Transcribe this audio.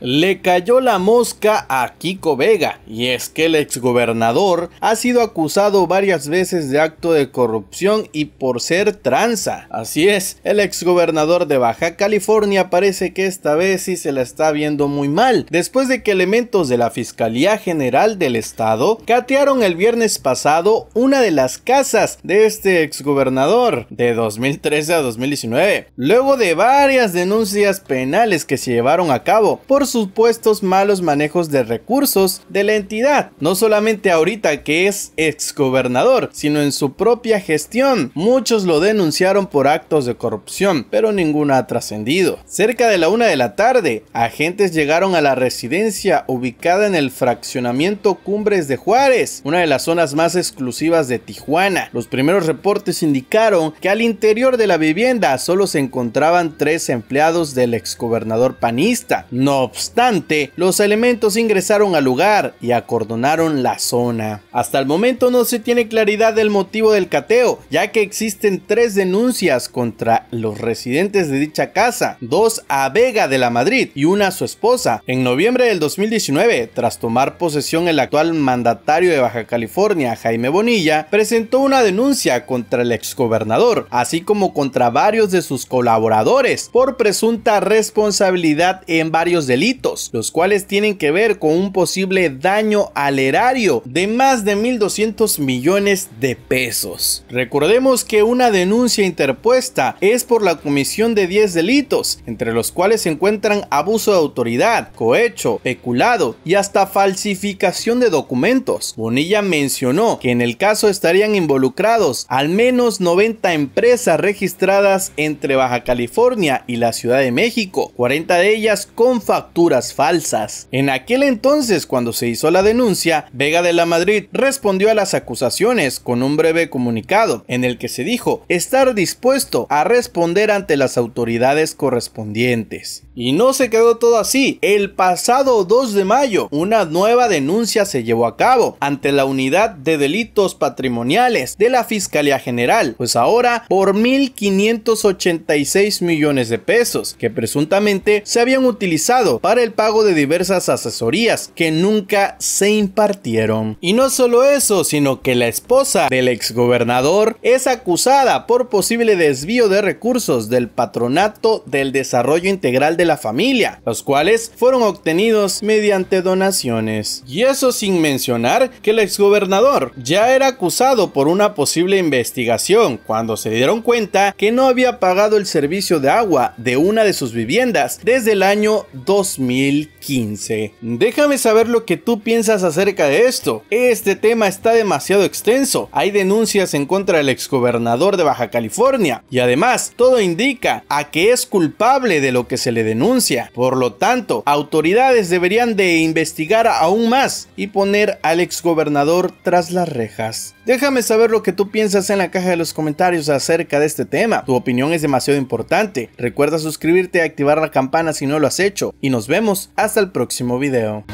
Le cayó la mosca a Kiko Vega, y es que el exgobernador ha sido acusado varias veces de acto de corrupción y por ser tranza. Así es, el exgobernador de Baja California parece que esta vez sí se la está viendo muy mal, después de que elementos de la Fiscalía General del Estado catearon el viernes pasado una de las casas de este exgobernador de 2013 a 2019, luego de varias denuncias penales que se llevaron a cabo supuestos malos manejos de recursos de la entidad, no solamente ahorita que es exgobernador, sino en su propia gestión. Muchos lo denunciaron por actos de corrupción, pero ninguna ha trascendido. Cerca de la una de la tarde, agentes llegaron a la residencia ubicada en el fraccionamiento Cumbres de Juárez, una de las zonas más exclusivas de Tijuana. Los primeros reportes indicaron que al interior de la vivienda solo se encontraban tres empleados del exgobernador panista. No obstante, los elementos ingresaron al lugar y acordonaron la zona. Hasta el momento no se tiene claridad del motivo del cateo, ya que existen tres denuncias contra los residentes de dicha casa, dos a Vega de la Madrid y una a su esposa. En noviembre del 2019, tras tomar posesión el actual mandatario de Baja California, Jaime Bonilla, presentó una denuncia contra el exgobernador, así como contra varios de sus colaboradores por presunta responsabilidad en varios delitos los cuales tienen que ver con un posible daño al erario de más de 1.200 millones de pesos. Recordemos que una denuncia interpuesta es por la comisión de 10 delitos, entre los cuales se encuentran abuso de autoridad, cohecho, peculado y hasta falsificación de documentos. Bonilla mencionó que en el caso estarían involucrados al menos 90 empresas registradas entre Baja California y la Ciudad de México, 40 de ellas con factura falsas. En aquel entonces, cuando se hizo la denuncia, Vega de la Madrid respondió a las acusaciones con un breve comunicado en el que se dijo estar dispuesto a responder ante las autoridades correspondientes. Y no se quedó todo así. El pasado 2 de mayo, una nueva denuncia se llevó a cabo ante la Unidad de Delitos Patrimoniales de la Fiscalía General, pues ahora por 1.586 millones de pesos que presuntamente se habían utilizado el pago de diversas asesorías que nunca se impartieron. Y no solo eso, sino que la esposa del exgobernador es acusada por posible desvío de recursos del Patronato del Desarrollo Integral de la Familia, los cuales fueron obtenidos mediante donaciones. Y eso sin mencionar que el exgobernador ya era acusado por una posible investigación cuando se dieron cuenta que no había pagado el servicio de agua de una de sus viviendas desde el año 2000 2015. Déjame saber lo que tú piensas acerca de esto. Este tema está demasiado extenso. Hay denuncias en contra del exgobernador de Baja California y además todo indica a que es culpable de lo que se le denuncia. Por lo tanto, autoridades deberían de investigar aún más y poner al exgobernador tras las rejas. Déjame saber lo que tú piensas en la caja de los comentarios acerca de este tema. Tu opinión es demasiado importante. Recuerda suscribirte y activar la campana si no lo has hecho. Y nos vemos hasta el próximo video.